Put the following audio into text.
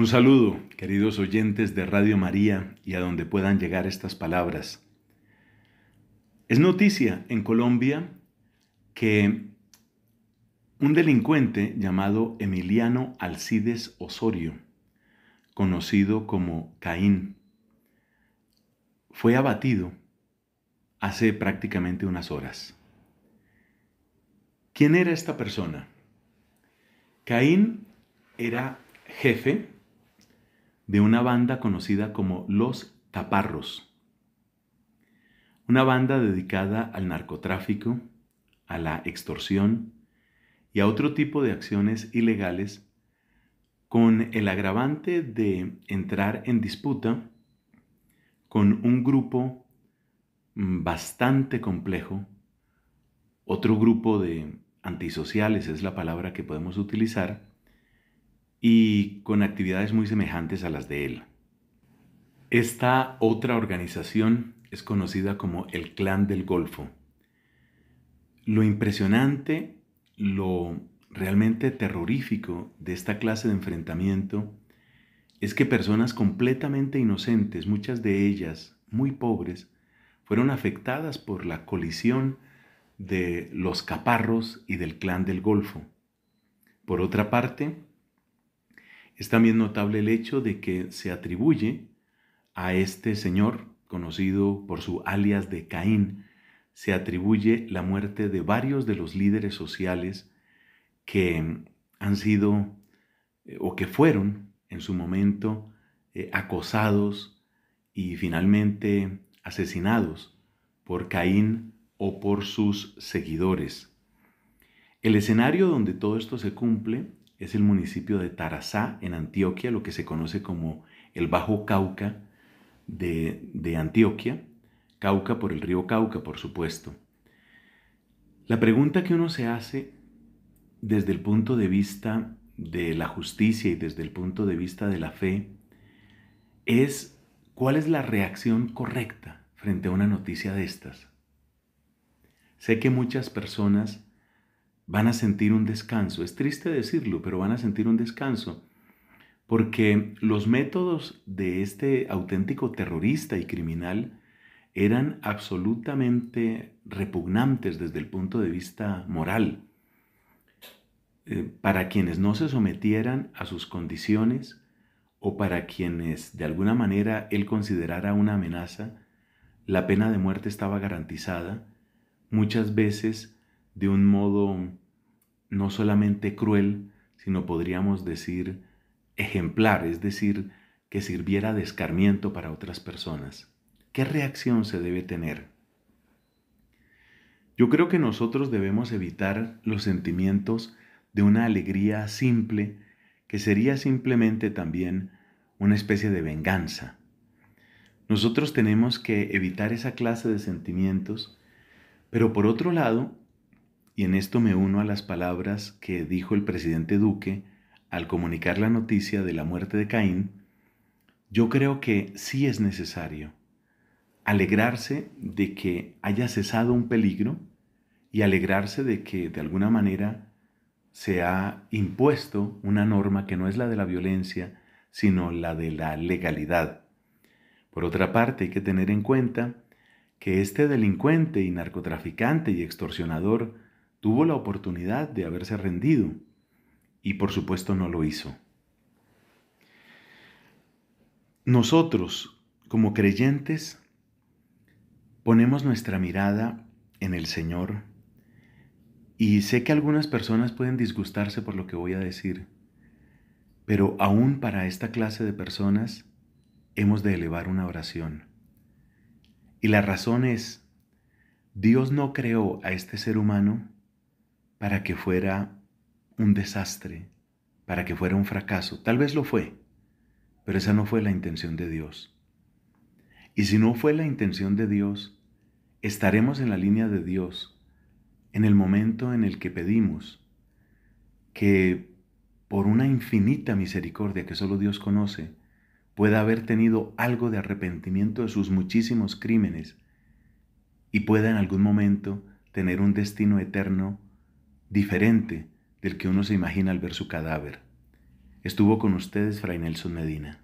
Un saludo, queridos oyentes de Radio María y a donde puedan llegar estas palabras. Es noticia en Colombia que un delincuente llamado Emiliano Alcides Osorio, conocido como Caín, fue abatido hace prácticamente unas horas. ¿Quién era esta persona? Caín era jefe de una banda conocida como Los Taparros. una banda dedicada al narcotráfico, a la extorsión y a otro tipo de acciones ilegales con el agravante de entrar en disputa con un grupo mm, bastante complejo, otro grupo de antisociales es la palabra que podemos utilizar, y con actividades muy semejantes a las de él. Esta otra organización es conocida como el Clan del Golfo. Lo impresionante, lo realmente terrorífico de esta clase de enfrentamiento es que personas completamente inocentes, muchas de ellas muy pobres, fueron afectadas por la colisión de los caparros y del clan del Golfo. Por otra parte, es también notable el hecho de que se atribuye a este señor, conocido por su alias de Caín, se atribuye la muerte de varios de los líderes sociales que han sido eh, o que fueron en su momento eh, acosados y finalmente asesinados por Caín o por sus seguidores. El escenario donde todo esto se cumple es el municipio de Tarazá, en Antioquia, lo que se conoce como el Bajo Cauca de, de Antioquia. Cauca por el río Cauca, por supuesto. La pregunta que uno se hace desde el punto de vista de la justicia y desde el punto de vista de la fe es cuál es la reacción correcta frente a una noticia de estas. Sé que muchas personas van a sentir un descanso. Es triste decirlo, pero van a sentir un descanso. Porque los métodos de este auténtico terrorista y criminal eran absolutamente repugnantes desde el punto de vista moral. Eh, para quienes no se sometieran a sus condiciones o para quienes de alguna manera él considerara una amenaza, la pena de muerte estaba garantizada, muchas veces de un modo no solamente cruel, sino podríamos decir ejemplar, es decir, que sirviera de escarmiento para otras personas. ¿Qué reacción se debe tener? Yo creo que nosotros debemos evitar los sentimientos de una alegría simple, que sería simplemente también una especie de venganza. Nosotros tenemos que evitar esa clase de sentimientos, pero por otro lado, y en esto me uno a las palabras que dijo el presidente Duque al comunicar la noticia de la muerte de Caín, yo creo que sí es necesario alegrarse de que haya cesado un peligro y alegrarse de que de alguna manera se ha impuesto una norma que no es la de la violencia, sino la de la legalidad. Por otra parte, hay que tener en cuenta que este delincuente y narcotraficante y extorsionador Tuvo la oportunidad de haberse rendido y por supuesto no lo hizo. Nosotros, como creyentes, ponemos nuestra mirada en el Señor y sé que algunas personas pueden disgustarse por lo que voy a decir, pero aún para esta clase de personas hemos de elevar una oración. Y la razón es, Dios no creó a este ser humano para que fuera un desastre, para que fuera un fracaso. Tal vez lo fue, pero esa no fue la intención de Dios. Y si no fue la intención de Dios, estaremos en la línea de Dios en el momento en el que pedimos que por una infinita misericordia que solo Dios conoce, pueda haber tenido algo de arrepentimiento de sus muchísimos crímenes y pueda en algún momento tener un destino eterno diferente del que uno se imagina al ver su cadáver. Estuvo con ustedes Fray Nelson Medina.